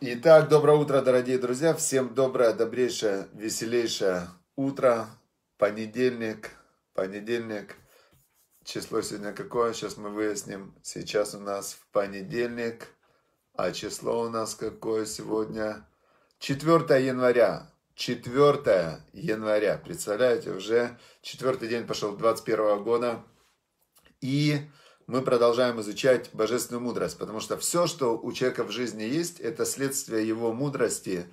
Итак, доброе утро, дорогие друзья. Всем доброе, добрейшее, веселейшее утро. Понедельник, понедельник. Число сегодня какое? Сейчас мы выясним. Сейчас у нас в понедельник. А число у нас какое сегодня? 4 января. 4 января. Представляете, уже четвертый день пошел 21 года. И мы продолжаем изучать божественную мудрость, потому что все, что у человека в жизни есть, это следствие его мудрости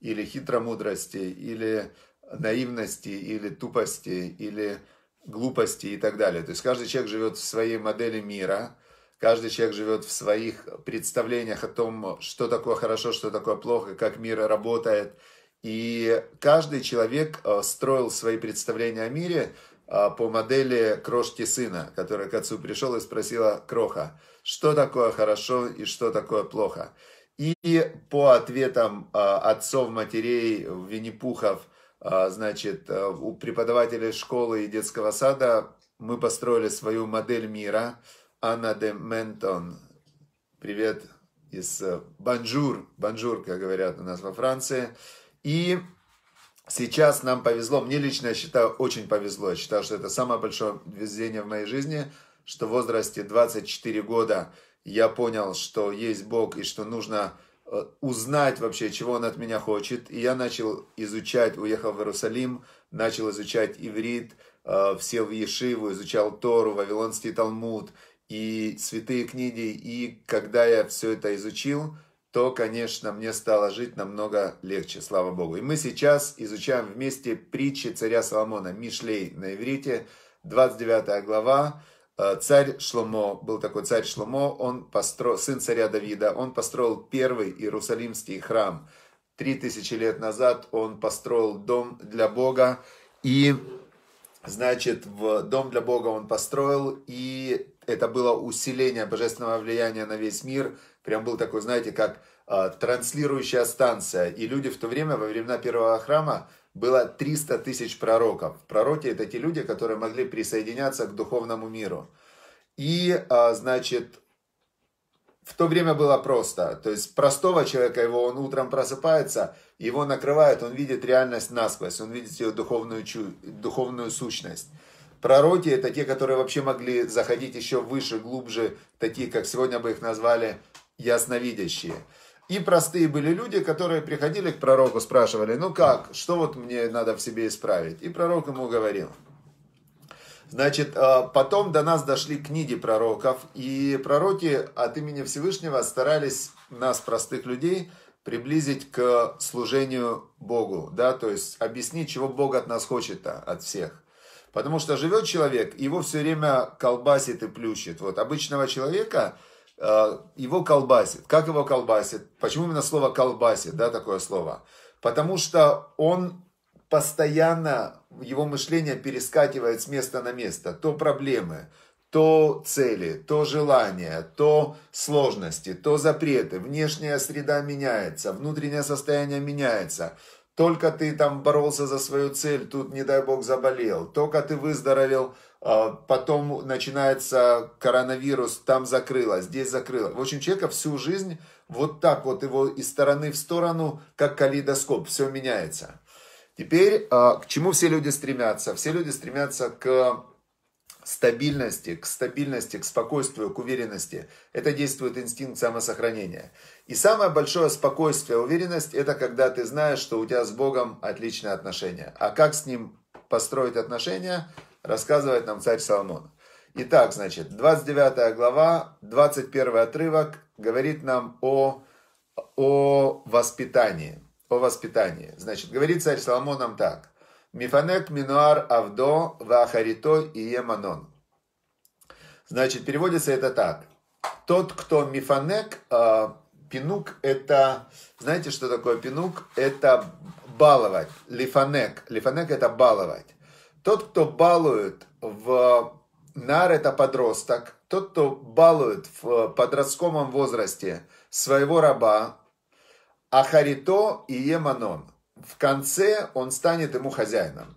или хитромудрости, или наивности, или тупости, или глупости и так далее. То есть каждый человек живет в своей модели мира, каждый человек живет в своих представлениях о том, что такое хорошо, что такое плохо, как мир работает. И каждый человек э, строил свои представления о мире а, по модели крошки сына, который к отцу пришел и спросила кроха, что такое хорошо и что такое плохо. И по ответам а, отцов, матерей, Винни-Пухов, а, значит, у преподавателей школы и детского сада мы построили свою модель мира. Анна де Ментон, привет из э, Банжур, Банжур, как говорят у нас во Франции. И Сейчас нам повезло, мне лично, я считаю, очень повезло. Я считаю, что это самое большое везение в моей жизни, что в возрасте 24 года я понял, что есть Бог и что нужно э, узнать вообще, чего Он от меня хочет. И я начал изучать, уехал в Иерусалим, начал изучать иврит, э, все в Ешиву, изучал Тору, Вавилонский Талмуд и святые книги. И когда я все это изучил, то, конечно, мне стало жить намного легче, слава Богу. И мы сейчас изучаем вместе притчи царя Соломона, Мишлей на иврите, 29 глава. Э, царь Шломо, был такой царь Шломо, он построил, сын царя Давида, он построил первый Иерусалимский храм. Три тысячи лет назад он построил дом для Бога, и, значит, в дом для Бога он построил, и это было усиление божественного влияния на весь мир – Прям был такой, знаете, как э, транслирующая станция. И люди в то время, во времена первого храма, было 300 тысяч пророков. Пророки это те люди, которые могли присоединяться к духовному миру. И, э, значит, в то время было просто. То есть простого человека, его он утром просыпается, его накрывает, он видит реальность насквозь, он видит ее духовную, духовную сущность. Пророки – это те, которые вообще могли заходить еще выше, глубже, такие, как сегодня бы их назвали – ясновидящие. И простые были люди, которые приходили к пророку, спрашивали, ну как, что вот мне надо в себе исправить? И пророк ему говорил. Значит, а, потом до нас дошли книги пророков, и пророки от имени Всевышнего старались нас, простых людей, приблизить к служению Богу, да, то есть объяснить, чего Бог от нас хочет то от всех. Потому что живет человек, его все время колбасит и плющит. Вот обычного человека – Э, его колбасит. Как его колбасит? Почему именно слово колбасит, да, такое слово? Потому что он постоянно, его мышление перескакивает с места на место. То проблемы, то цели, то желания, то сложности, то запреты. Внешняя среда меняется, внутреннее состояние меняется. Только ты там боролся за свою цель, тут, не дай бог, заболел. Только ты выздоровел, а, потом начинается коронавирус, там закрыло, здесь закрыло. В общем, человека всю жизнь вот так вот его из стороны в сторону, как калейдоскоп, все меняется. Теперь, а, к чему все люди стремятся? Все люди стремятся к стабильности, к стабильности, к спокойствию, к уверенности. Это действует инстинкт самосохранения. И самое большое спокойствие, уверенность, это когда ты знаешь, что у тебя с Богом отличные отношения. А как с Ним построить отношения – рассказывает нам царь Соломон. Итак, значит, 29 глава, 21 отрывок говорит нам о, о воспитании. О воспитании. Значит, говорит царь Соломон нам так. Мифанек минуар авдо вахарито и еманон. Значит, переводится это так. Тот, кто мифанек, а, пинук это, знаете, что такое пинук? Это баловать. Лифанек. Лифанек это баловать. Тот, кто балует в нар, это подросток. Тот, кто балует в подростковом возрасте своего раба, Ахарито и Еманон. В конце он станет ему хозяином.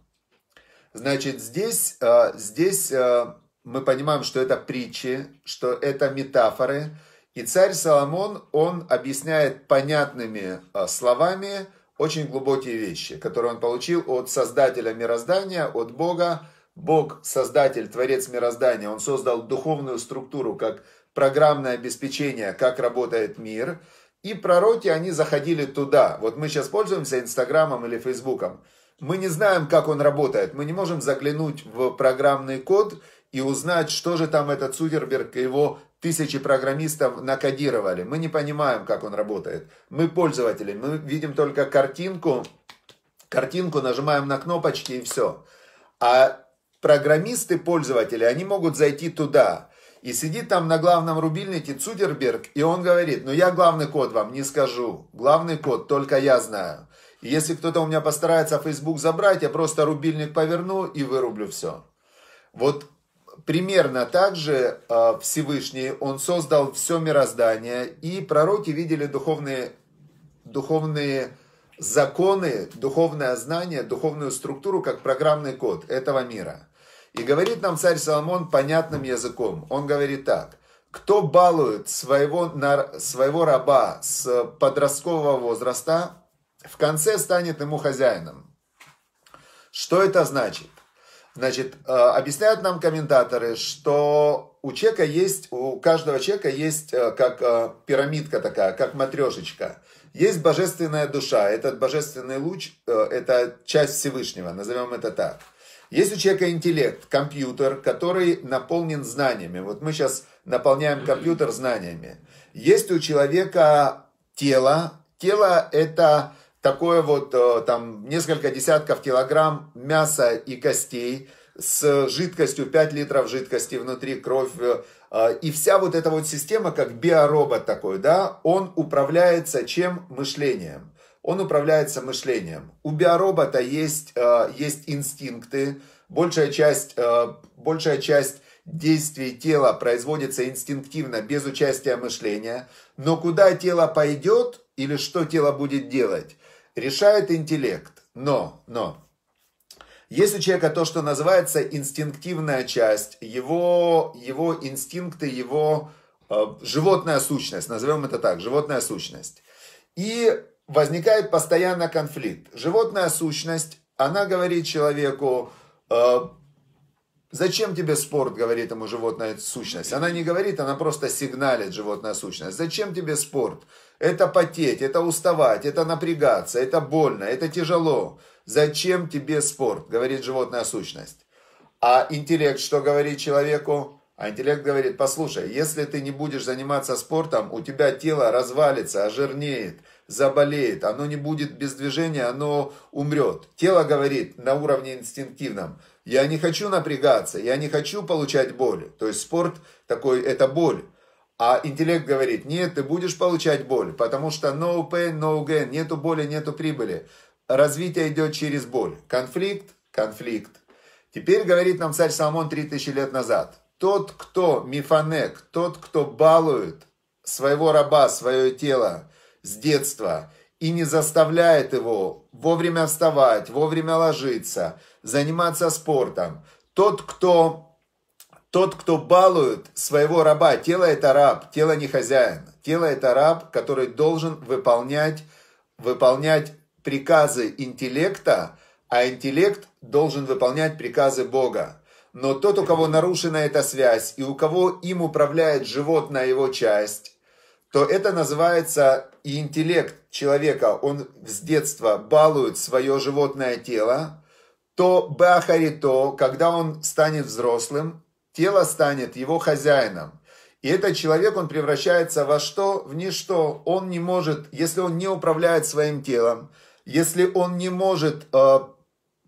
Значит, здесь, э, здесь э, мы понимаем, что это притчи, что это метафоры. И царь Соломон, он объясняет понятными э, словами очень глубокие вещи, которые он получил от Создателя мироздания, от Бога. Бог, Создатель, Творец мироздания, он создал духовную структуру, как программное обеспечение, как работает мир. И пророки, они заходили туда. Вот мы сейчас пользуемся Инстаграмом или Фейсбуком. Мы не знаем, как он работает. Мы не можем заглянуть в программный код и узнать, что же там этот Цутерберг и его Тысячи программистов накодировали. Мы не понимаем, как он работает. Мы пользователи, мы видим только картинку, картинку нажимаем на кнопочки и все. А программисты, пользователи, они могут зайти туда. И сидит там на главном рубильнике Цудерберг, и он говорит, ну я главный код вам не скажу. Главный код только я знаю. И если кто-то у меня постарается Facebook забрать, я просто рубильник поверну и вырублю все. Вот примерно так же а, Всевышний, Он создал все мироздание, и пророки видели духовные, духовные законы, духовное знание, духовную структуру, как программный код этого мира. И говорит нам царь Соломон понятным языком. Он говорит так. Кто балует своего, своего раба с подросткового возраста, в конце станет ему хозяином. Что это значит? Значит, э, объясняют нам комментаторы, что у человека есть, у каждого человека есть э, как э, пирамидка такая, как матрешечка. Есть божественная душа, этот божественный луч, это часть Всевышнего, назовем это так. Есть у человека интеллект, компьютер, который наполнен знаниями. Вот мы сейчас наполняем компьютер знаниями. Есть у человека тело. Тело – это такое вот э, там несколько десятков килограмм мяса и костей с жидкостью, 5 литров жидкости внутри, кровь. Э, э, и вся вот эта вот система, как биоробот такой, да, он управляется чем? Мышлением. Он управляется мышлением. У биоробота есть, есть инстинкты. Большая часть, большая часть действий тела производится инстинктивно, без участия мышления. Но куда тело пойдет или что тело будет делать, решает интеллект. Но, но, есть у человека то, что называется инстинктивная часть, его, его инстинкты, его э, животная сущность, назовем это так, животная сущность. И возникает постоянно конфликт. Животная сущность, она говорит человеку, э, Зачем тебе спорт, говорит ему животная сущность. Она не говорит, она просто сигналит животная сущность. Зачем тебе спорт? Это потеть, это уставать, это напрягаться, это больно, это тяжело. Зачем тебе спорт, говорит животная сущность. А интеллект что говорит человеку? А интеллект говорит, послушай, если ты не будешь заниматься спортом, у тебя тело развалится, ожирнеет, заболеет, оно не будет без движения, оно умрет. Тело говорит на уровне инстинктивном, я не хочу напрягаться, я не хочу получать боль. То есть спорт такой, это боль. А интеллект говорит, нет, ты будешь получать боль, потому что no pain, no gain, нету боли, нету прибыли. Развитие идет через боль. Конфликт, конфликт. Теперь говорит нам царь Соломон 3000 лет назад. Тот, кто мифанек, тот, кто балует своего раба, свое тело с детства и не заставляет его вовремя вставать, вовремя ложиться, заниматься спортом, тот, кто тот, кто балует своего раба, тело это раб, тело не хозяин. Тело это раб, который должен выполнять, выполнять приказы интеллекта, а интеллект должен выполнять приказы Бога. Но тот, у кого нарушена эта связь и у кого им управляет животное его часть, то это называется и интеллект человека, он с детства балует свое животное тело, то бахарито, когда он станет взрослым, Тело станет его хозяином. И этот человек, он превращается во что? В ничто. Он не может, если он не управляет своим телом, если он не может э,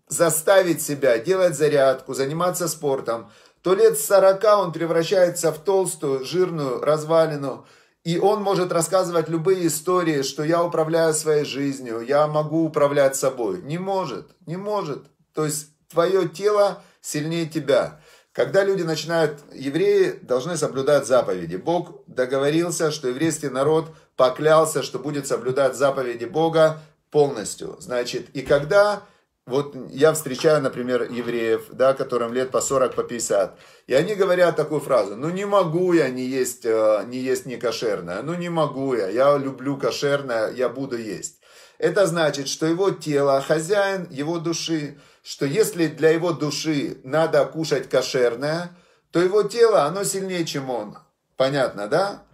заставить себя делать зарядку, заниматься спортом, то лет 40 он превращается в толстую, жирную развалину. И он может рассказывать любые истории, что я управляю своей жизнью, я могу управлять собой. Не может, не может. То есть твое тело сильнее тебя. Когда люди начинают, евреи должны соблюдать заповеди. Бог договорился, что еврейский народ поклялся, что будет соблюдать заповеди Бога полностью. Значит, и когда вот я встречаю, например, евреев, да, которым лет по 40, по 50, и они говорят такую фразу, ну не могу я не есть, э, не есть не кошерное, ну не могу я, я люблю кошерное, я буду есть. Это значит, что его тело, хозяин его души, что если для его души надо кушать кошерное, то его тело, оно сильнее, чем он. Понятно, да?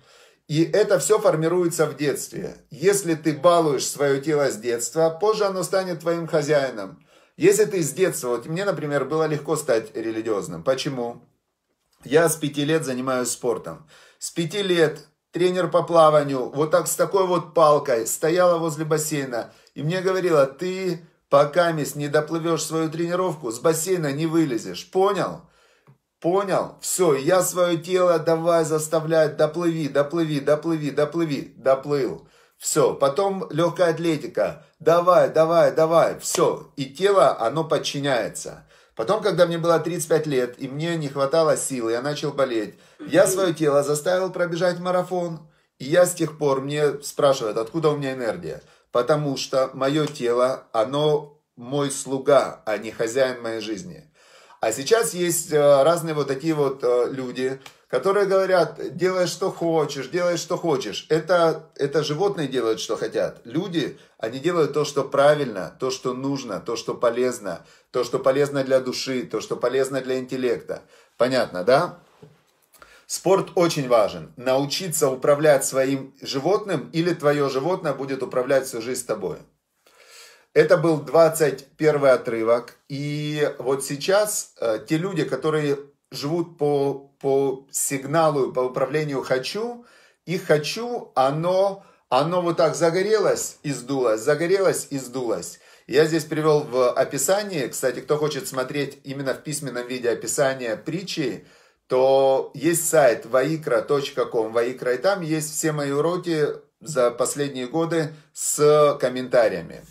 И это все формируется в детстве. Если ты балуешь свое тело с детства, позже оно станет твоим хозяином. Если ты с детства, вот мне, например, было легко стать религиозным. Почему? Я с пяти лет занимаюсь спортом. С пяти лет тренер по плаванию вот так с такой вот палкой стояла возле бассейна и мне говорила, ты Пока, мисс, не доплывешь свою тренировку, с бассейна не вылезешь. Понял? Понял? Все, я свое тело давай заставлять. Доплыви, доплыви, доплыви, доплыви. Доплыл. Все, потом легкая атлетика. Давай, давай, давай. Все. И тело, оно подчиняется. Потом, когда мне было 35 лет, и мне не хватало сил, я начал болеть, я свое тело заставил пробежать марафон. И я с тех пор, мне спрашивают, откуда у меня энергия потому что мое тело, оно мой слуга, а не хозяин моей жизни. А сейчас есть э, разные вот такие вот э, люди, которые говорят, делай что хочешь, делай что хочешь. Это, это животные делают, что хотят. Люди, они делают то, что правильно, то, что нужно, то, что полезно, то, что полезно для души, то, что полезно для интеллекта. Понятно, да? Спорт очень важен. Научиться управлять своим животным или твое животное будет управлять всю жизнь тобой. Это был 21 отрывок. И вот сейчас э, те люди, которые живут по, по сигналу, по управлению «хочу», и «хочу» оно, оно вот так загорелось и сдулось, загорелось и сдулось. Я здесь привел в описании, кстати, кто хочет смотреть именно в письменном виде описание притчи, то есть сайт vaikra.com, vaikra, и там есть все мои уроки за последние годы с комментариями.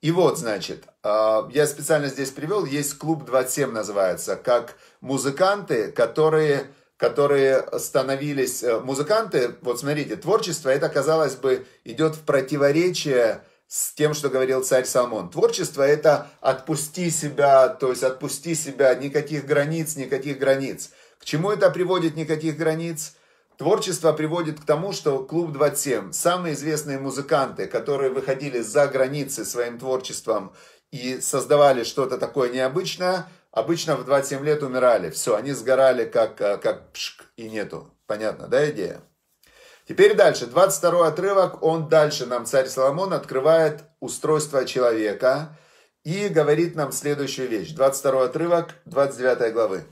И вот, значит, а, я специально здесь привел, есть клуб 27 называется, как музыканты, которые, которые становились... Э, музыканты, вот смотрите, творчество, это, казалось бы, идет в противоречие с тем, что говорил царь Соломон. Творчество – это отпусти себя, то есть отпусти себя, никаких границ, никаких границ – к чему это приводит никаких границ? Творчество приводит к тому, что клуб 27, самые известные музыканты, которые выходили за границы своим творчеством и создавали что-то такое необычное, обычно в 27 лет умирали. Все, они сгорали как, э, как пшк и нету. Понятно, да, идея? Теперь дальше. 22 отрывок, он дальше нам, царь Соломон, открывает устройство человека и говорит нам следующую вещь. 22 отрывок, 29 главы.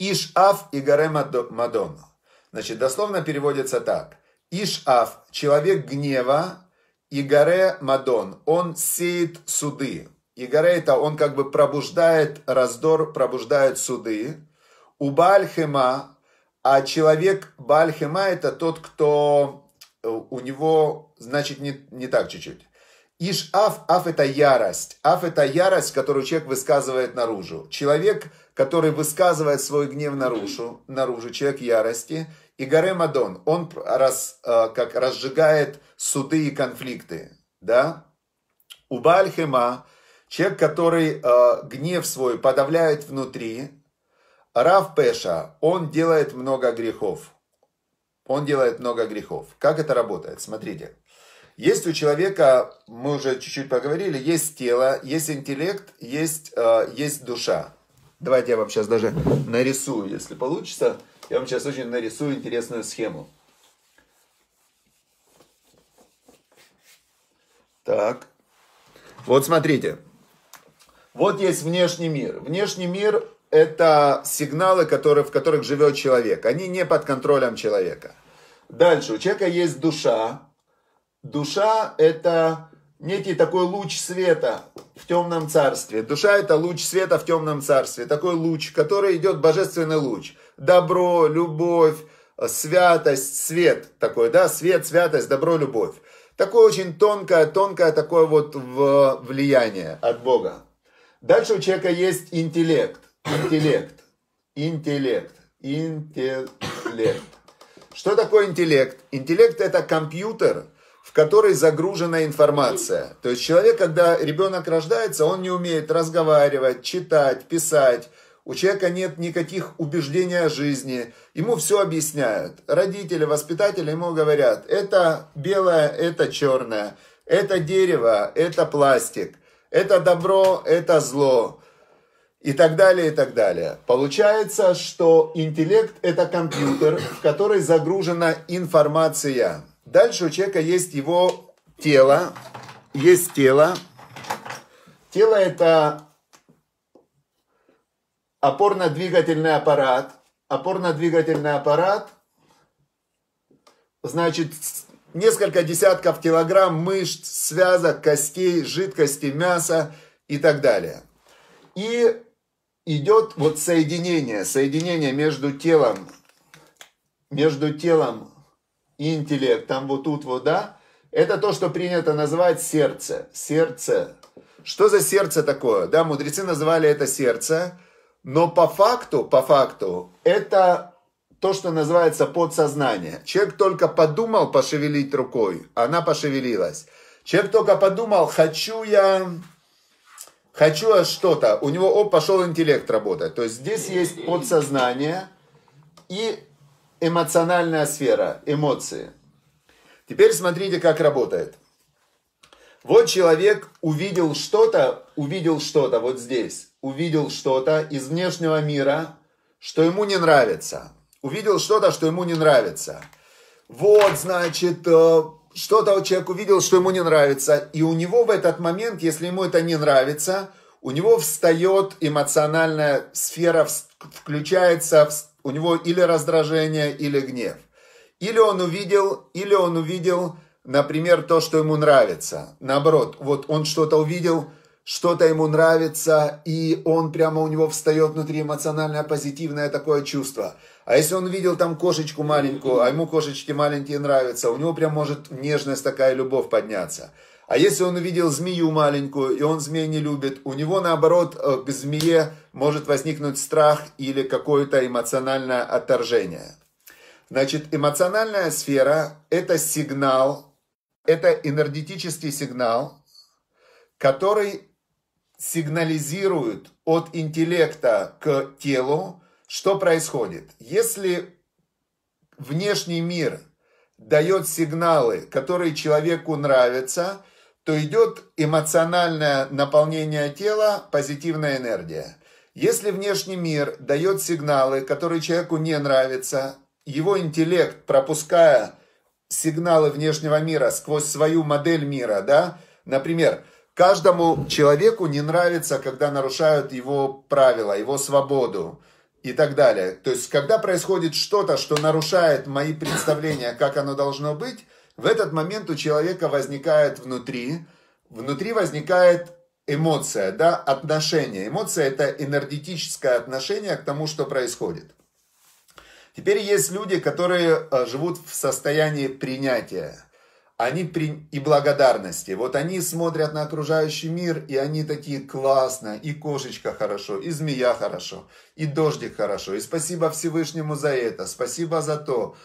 Иш-Аф и Гаре Мадону. Значит, дословно переводится так. Иш-Аф – человек гнева, и Гаре Мадон – он сеет суды. И Гаре – это он как бы пробуждает раздор, пробуждает суды. У Бальхема, а человек Бальхема – это тот, кто э, у него, значит, не, не так чуть-чуть. Иш аф, аф это ярость. Аф это ярость, которую человек высказывает наружу. Человек который высказывает свой гнев наружу, наружу человек ярости, и Гаре Мадон, он раз, э, как разжигает суды и конфликты, да? У Убальхема, человек, который э, гнев свой подавляет внутри, Рав Пеша, он делает много грехов. Он делает много грехов. Как это работает? Смотрите. Есть у человека, мы уже чуть-чуть поговорили, есть тело, есть интеллект, есть, э, есть душа. Давайте я вам сейчас даже нарисую, если получится. Я вам сейчас очень нарисую интересную схему. Так. Вот смотрите. Вот есть внешний мир. Внешний мир – это сигналы, которые, в которых живет человек. Они не под контролем человека. Дальше. У человека есть душа. Душа – это некий такой луч света в темном царстве. Душа – это луч света в темном царстве. Такой луч, который идет, божественный луч. Добро, любовь, э, святость, свет такой, да, свет, святость, добро, любовь. Такое очень тонкое, тонкое такое вот влияние от Бога. Дальше у человека есть интеллект, интеллект, интеллект, интеллект. Что такое интеллект? Интеллект – это компьютер – в которой загружена информация. То есть человек, когда ребенок рождается, он не умеет разговаривать, читать, писать. У человека нет никаких убеждений о жизни. Ему все объясняют. Родители, воспитатели ему говорят, это белое, это черное, это дерево, это пластик, это добро, это зло. И так далее, и так далее. Получается, что интеллект – это компьютер, в который загружена информация. Дальше у человека есть его тело, есть тело. Тело – это опорно-двигательный аппарат. Опорно-двигательный аппарат, значит, несколько десятков килограмм мышц, связок, костей, жидкости, мяса и так далее. И идет вот соединение, соединение между телом, между телом интеллект, там вот тут вот, да, это то, что принято называть сердце. Сердце. Что за сердце такое? Да, мудрецы называли это сердце, но по факту, по факту, это то, что называется подсознание. Человек только подумал пошевелить рукой, она пошевелилась. Человек только подумал, хочу я, хочу я что-то. У него, оп, пошел интеллект работать. То есть здесь есть подсознание, и эмоциональная сфера, эмоции. Теперь смотрите, как работает. Вот человек увидел что-то, увидел что-то вот здесь, увидел что-то из внешнего мира, что ему не нравится. Увидел что-то, что ему не нравится. Вот, значит, э, что-то человек увидел, что ему не нравится. И у него в этот момент, если ему это не нравится, у него встает эмоциональная сфера, включается у него или раздражение, или гнев. Или он увидел, или он увидел, например, то, что ему нравится. Наоборот, вот он что-то увидел, что-то ему нравится, и он прямо у него встает внутри эмоциональное, позитивное такое чувство. А если он видел там кошечку маленькую, а ему кошечки маленькие нравятся, у него прям может нежность такая, любовь подняться. А если он увидел змею маленькую, и он змеи не любит, у него, наоборот, к э, змее может возникнуть страх или какое-то эмоциональное отторжение. Значит, эмоциональная сфера – это сигнал, это энергетический сигнал, который сигнализирует от интеллекта к телу, что происходит. Если внешний мир дает сигналы, которые человеку нравятся – то идет эмоциональное наполнение тела, позитивная энергия. Если внешний мир дает сигналы, которые человеку не нравятся, его интеллект, пропуская сигналы внешнего мира сквозь свою модель мира, да, например, каждому человеку не нравится, когда нарушают его правила, его свободу и так далее. То есть, когда происходит что-то, что нарушает мои представления, как оно должно быть, в этот момент у человека возникает внутри, внутри возникает эмоция, да, отношение. Эмоция – это энергетическое отношение к тому, что происходит. Теперь есть люди, которые э, живут в состоянии принятия они при... и благодарности. Вот они смотрят на окружающий мир, и они такие классно, и кошечка хорошо, и змея хорошо, и дождик хорошо, и спасибо Всевышнему за это, спасибо за то,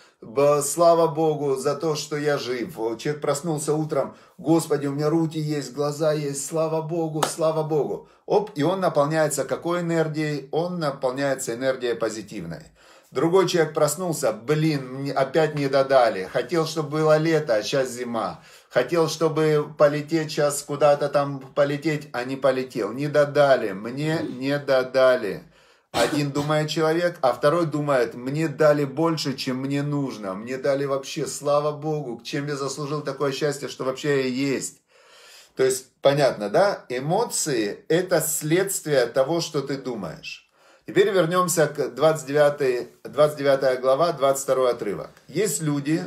слава Богу за то, что я жив. Человек проснулся утром, Господи, у меня руки есть, глаза есть, слава Богу, слава Богу. Оп, и он наполняется какой энергией? Он наполняется энергией позитивной. Другой человек проснулся, блин, опять не додали. Хотел, чтобы было лето, а сейчас зима. Хотел, чтобы полететь сейчас куда-то там полететь, а не полетел. Не додали, мне не додали. Один думает человек, а второй думает, мне дали больше, чем мне нужно. Мне дали вообще, слава Богу, чем я заслужил такое счастье, что вообще я есть. То есть, понятно, да? Эмоции – это следствие того, что ты думаешь. Теперь вернемся к 29, 29 глава, 22 отрывок. Есть люди,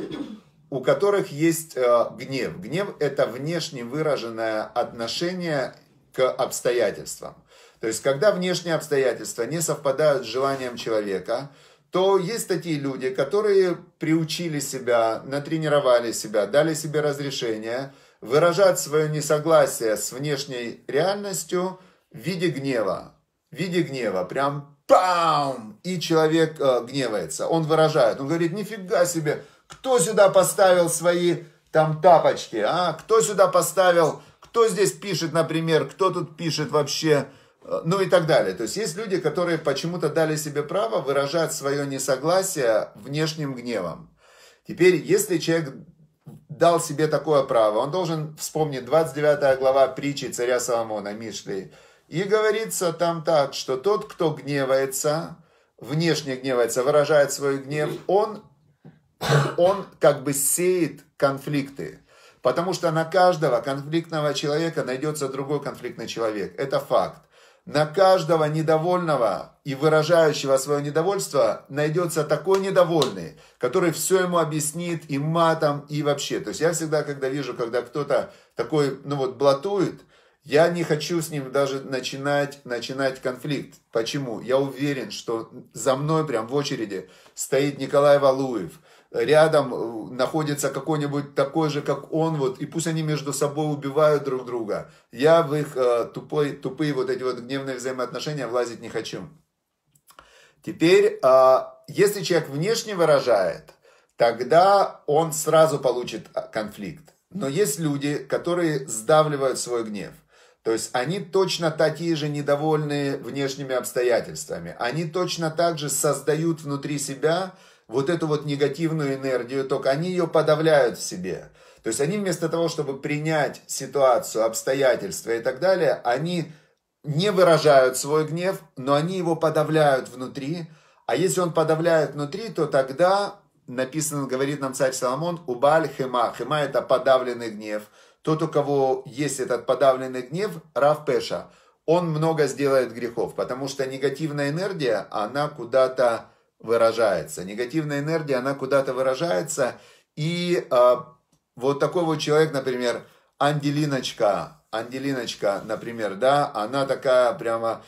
у которых есть э, гнев. Гнев – это внешне выраженное отношение к обстоятельствам. То есть, когда внешние обстоятельства не совпадают с желанием человека, то есть такие люди, которые приучили себя, натренировали себя, дали себе разрешение выражать свое несогласие с внешней реальностью в виде гнева. В виде гнева. Прям пам! И человек э, гневается. Он выражает. Он говорит, нифига себе, кто сюда поставил свои там тапочки, а? Кто сюда поставил, кто здесь пишет, например, кто тут пишет вообще Э, ну и так далее. То есть есть люди, которые почему-то дали себе право выражать свое несогласие внешним гневом. Теперь, если человек дал себе такое право, он должен вспомнить 29 глава притчи царя Соломона Мишлей. И говорится там так, что тот, кто гневается, внешне гневается, выражает свой гнев, он, он как бы сеет конфликты. Потому что на каждого конфликтного человека найдется другой конфликтный человек. Это факт. На каждого недовольного и выражающего свое недовольство найдется такой недовольный, который все ему объяснит и матом, и вообще. То есть я всегда, когда вижу, когда кто-то такой, ну вот, блатует, я не хочу с ним даже начинать, начинать конфликт. Почему? Я уверен, что за мной прям в очереди стоит Николай Валуев – рядом э, находится какой-нибудь такой же, как он, вот, и пусть они между собой убивают друг друга. Я в их э, тупой, тупые вот эти вот гневные взаимоотношения влазить не хочу. Теперь, э, если человек внешне выражает, тогда он сразу получит а, конфликт. Но есть люди, которые сдавливают свой гнев. То есть они точно такие же недовольные внешними обстоятельствами. Они точно так же создают внутри себя вот эту вот негативную энергию, только они ее подавляют в себе. То есть они вместо того, чтобы принять ситуацию, обстоятельства и так далее, они не выражают свой гнев, но они его подавляют внутри. А если он подавляет внутри, то тогда, написано, говорит нам царь Соломон, «Убаль хема». Хема – это подавленный гнев. Тот, у кого есть этот подавленный гнев, Рав Пеша, он много сделает грехов, потому что негативная энергия, она куда-то выражается. Негативная энергия, она куда-то выражается. И э, вот такой вот человек, например, Анделиночка Анделиночка, например, да, она такая прямо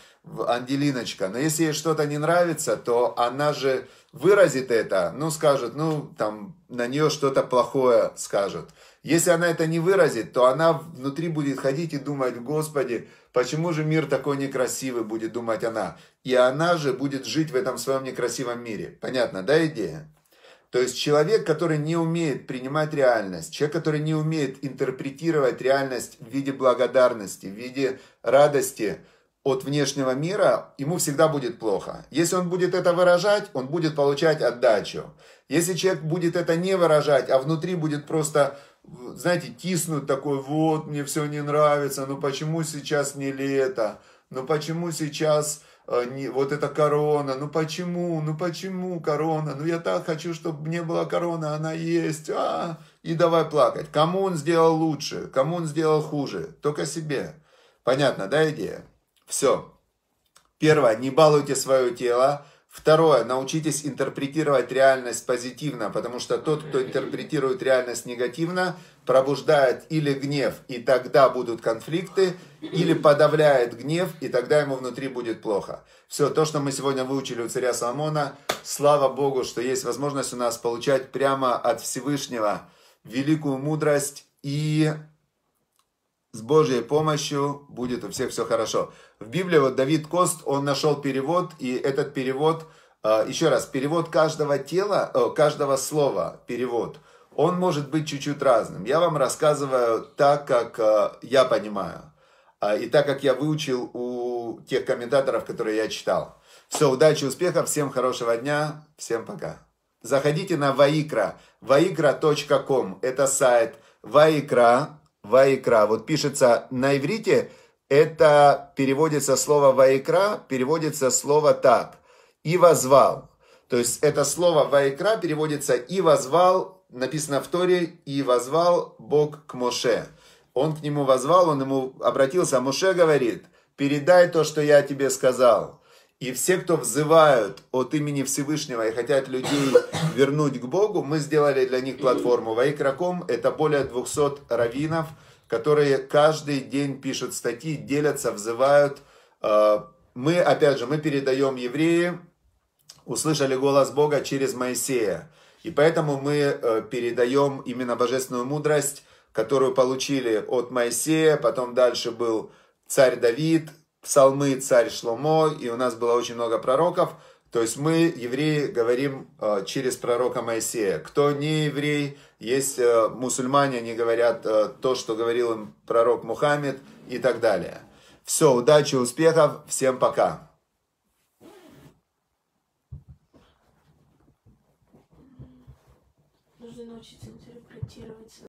Анделиночка. Но если ей что-то не нравится, то она же выразит это, ну, скажет, ну, там, на нее что-то плохое скажет. Если она это не выразит, то она внутри будет ходить и думать, Господи, почему же мир такой некрасивый, будет думать она. И она же будет жить в этом своем некрасивом мире. Понятно, да, идея? То есть человек, который не умеет принимать реальность, человек, который не умеет интерпретировать реальность в виде благодарности, в виде радости от внешнего мира, ему всегда будет плохо. Если он будет это выражать, он будет получать отдачу. Если человек будет это не выражать, а внутри будет просто, знаете, тиснуть такой, вот, мне все не нравится, ну почему сейчас не лето, ну почему сейчас а, не, вот эта корона, ну почему, ну почему корона, ну я так хочу, чтобы не была корона, она есть, а, и давай плакать. Кому он сделал лучше, кому он сделал хуже, только себе. Понятно, да, идея? Все. Первое, не балуйте свое тело, Второе, научитесь интерпретировать реальность позитивно, потому что тот, кто интерпретирует реальность негативно, пробуждает или гнев, и тогда будут конфликты, или подавляет гнев, и тогда ему внутри будет плохо. Все, то, что мы сегодня выучили у царя Соломона, слава Богу, что есть возможность у нас получать прямо от Всевышнего великую мудрость и с Божьей помощью будет у всех все хорошо в Библии, вот Давид Кост, он нашел перевод, и этот перевод, а, еще раз, перевод каждого тела, э, каждого слова, перевод, он может быть чуть-чуть разным. Я вам рассказываю так, как а, я понимаю, а, и так, как я выучил у тех комментаторов, которые я читал. Все, удачи, успехов, всем хорошего дня, всем пока. Заходите на Ваикра, vaikra.com, это сайт Ваикра, Ваикра, вот пишется на иврите это переводится слово «ваикра», переводится слово так и «возвал». То есть это слово «ваикра» переводится «и возвал», написано в Торе, «и возвал Бог к Моше». Он к нему возвал, он ему обратился, а Моше говорит, «Передай то, что я тебе сказал». И все, кто взывают от имени Всевышнего и хотят людей вернуть к Богу, мы сделали для них платформу. Ваикраком – это более 200 раввинов, которые каждый день пишут статьи, делятся, взывают. А, мы, опять же, мы передаем евреи, услышали голос Бога через Моисея. И поэтому мы э, передаем именно божественную мудрость, которую получили от Моисея, потом дальше был царь Давид, псалмы царь Шломо, и у нас было очень много пророков – то есть мы, евреи, говорим э, через пророка Моисея. Кто не еврей, есть э, мусульмане, они говорят э, то, что говорил им пророк Мухаммед и так далее. Все, удачи, успехов, всем пока.